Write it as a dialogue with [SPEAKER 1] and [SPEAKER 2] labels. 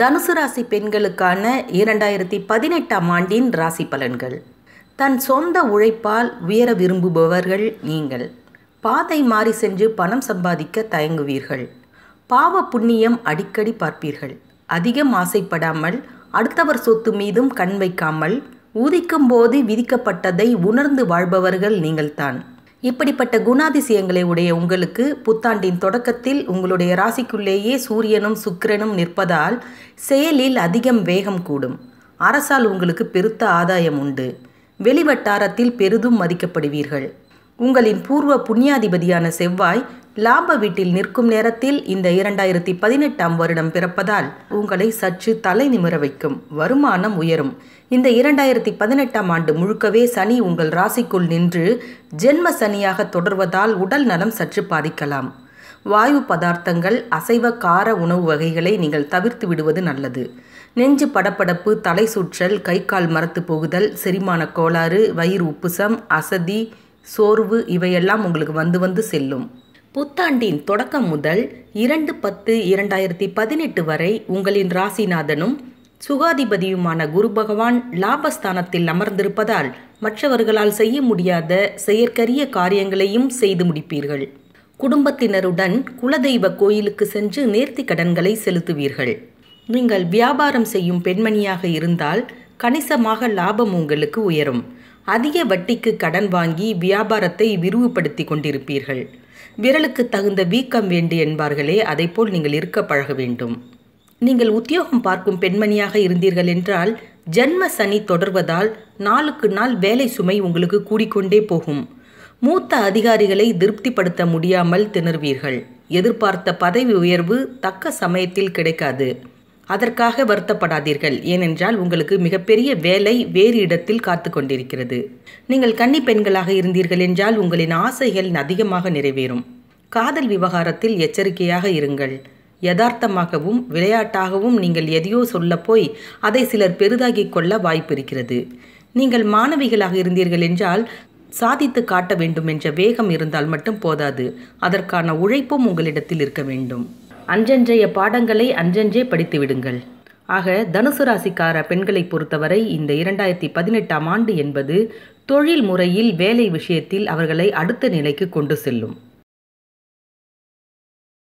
[SPEAKER 1] தனுசு ராசி பெண்களுக்கான இரண்டாயிரத்தி பதினெட்டாம் ஆண்டின் ராசி பலன்கள் தன் சொந்த உழைப்பால் உயர விரும்புபவர்கள் நீங்கள் பாதை மாறி சென்று பணம் சம்பாதிக்க தயங்குவீர்கள் பாவ புண்ணியம் அடிக்கடி பார்ப்பீர்கள் அதிகம் ஆசைப்படாமல் அடுத்தவர் சொத்து மீதும் கண் வைக்காமல் உதிக்கும் போது விதிக்கப்பட்டதை உணர்ந்து வாழ்பவர்கள் நீங்கள்தான் இப்படிப்பட்ட குணாதிசயங்களை உடைய உங்களுக்கு புத்தாண்டின் தொடக்கத்தில் உங்களுடைய ராசிக்குள்ளேயே சூரியனும் சுக்கிரனும் நிற்பதால் செயலில் அதிகம் வேகம் கூடும் அரசால் உங்களுக்கு பெருத்த ஆதாயம் உண்டு வெளிவட்டாரத்தில் பெரிதும் மதிக்கப்படுவீர்கள் உங்களின் பூர்வ புண்ணியாதிபதியான செவ்வாய் லாப வீட்டில் நிற்கும் நேரத்தில் இந்த இரண்டாயிரத்தி பதினெட்டாம் வருடம் பிறப்பதால் உங்களை சற்று தலை நிமிர வைக்கும் வருமானம் உயரும் இந்த இரண்டாயிரத்தி பதினெட்டாம் ஆண்டு முழுக்கவே சனி உங்கள் ராசிக்குள் நின்று ஜென்ம சனியாக தொடர்வதால் உடல் நலம் சற்று பாதிக்கலாம் வாயு பதார்த்தங்கள் அசைவ கார உணவு வகைகளை நீங்கள் தவிர்த்து விடுவது நல்லது நெஞ்சு படப்படப்பு தலை சுற்றல் கை கால் மரத்து போகுதல் செரிமான கோளாறு வயிறு உப்புசம் அசதி சோர்வு இவையெல்லாம் உங்களுக்கு வந்து வந்து செல்லும் புத்தாண்டின் தொடக்கம் முதல் இரண்டு பத்து இரண்டாயிரத்தி பதினெட்டு வரை உங்களின் ராசிநாதனும் சுகாதிபதியுமான குரு பகவான் லாபஸ்தானத்தில் அமர்ந்திருப்பதால் மற்றவர்களால் செய்ய முடியாத செயற்கரிய காரியங்களையும் செய்து முடிப்பீர்கள் குடும்பத்தினருடன் குலதெய்வ கோயிலுக்கு சென்று நேர்த்தி கடன்களை செலுத்துவீர்கள் நீங்கள் வியாபாரம் செய்யும் பெண்மணியாக இருந்தால் கணிசமாக லாபம் உங்களுக்கு உயரும் அதிக வட்டிக்கு கடன் வாங்கி வியாபாரத்தை விரிவுபடுத்தி கொண்டிருப்பீர்கள் விரலுக்கு தகுந்த வீக்கம் வேண்டு என்பார்களே அதைப்போல் நீங்கள் இருக்க பழக வேண்டும் நீங்கள் உத்தியோகம் பார்க்கும் பெண்மணியாக இருந்தீர்கள் என்றால் ஜென்ம சனி தொடர்வதால் நாளுக்கு நாள் வேலை சுமை உங்களுக்கு கூடிக்கொண்டே போகும் மூத்த அதிகாரிகளை திருப்திப்படுத்த முடியாமல் திணறுவீர்கள் எதிர்பார்த்த பதவி உயர்வு தக்க சமயத்தில் கிடைக்காது அதற்காக வருத்தப்படாதீர்கள் ஏனென்றால் உங்களுக்கு மிகப்பெரிய வேலை வேறு இடத்தில் காத்து கொண்டிருக்கிறது நீங்கள் கன்னி பெண்களாக இருந்தீர்கள் என்றால் உங்களின் ஆசைகள் அதிகமாக நிறைவேறும் காதல் விவகாரத்தில் எச்சரிக்கையாக இருங்கள் யதார்த்தமாகவும் விளையாட்டாகவும் நீங்கள் எதையோ சொல்லப்போய் அதை சிலர் பெரிதாகிக் கொள்ள வாய்ப்பிருக்கிறது நீங்கள் மாணவிகளாக இருந்தீர்கள் என்றால் சாதித்து காட்ட வேண்டும் என்ற வேகம் இருந்தால் மட்டும் போதாது அதற்கான உழைப்பும் உங்களிடத்தில் இருக்க வேண்டும் அஞ்சஞ்சைய பாடங்களை அஞ்சஞ்சே படித்து விடுங்கள் ஆக தனுசு ராசிக்கார பெண்களை பொறுத்தவரை இந்த இரண்டாயிரத்தி பதினெட்டாம் ஆண்டு என்பது தொழில் முறையில் வேலை விஷயத்தில் அவர்களை அடுத்த நிலைக்கு கொண்டு செல்லும்